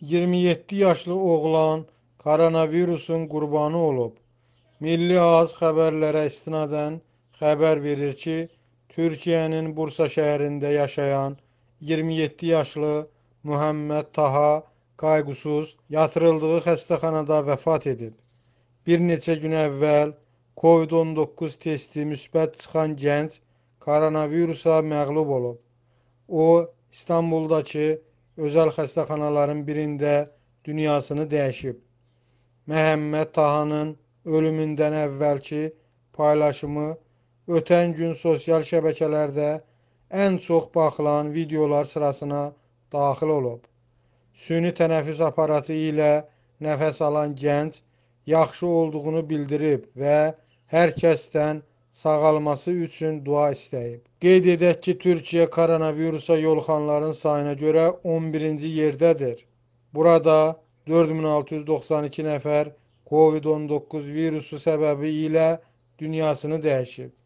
27 yaşlı oğlan koronavirusun qurbanı olub. Milli Ağız xəbərlərə istinadən xəbər verir ki, Türkiyənin Bursa şəhərində yaşayan 27 yaşlı Mühəmməd Taha qayğısız yatırıldığı xəstəxanada vəfat edib. Bir neçə gün əvvəl COVID-19 testi müsbət çıxan gənc koronavirusa məğlub olub. O İstanbuldakı özəl xəstəxanaların birində dünyasını dəyişib. Məhəmməd Tahanın ölümündən əvvəlki paylaşımı ötən gün sosial şəbəkələrdə ən çox baxılan videolar sırasına daxil olub. Süni tənəffüs aparatı ilə nəfəs alan gənc yaxşı olduğunu bildirib və hər kəsdən sağalması üçün dua istəyib. Qeyd edək ki, Türkiyə koronavirusa yoluxanların sayına görə 11-ci yerdədir. Burada 4692 nəfər COVID-19 virusu səbəbi ilə dünyasını dəyişib.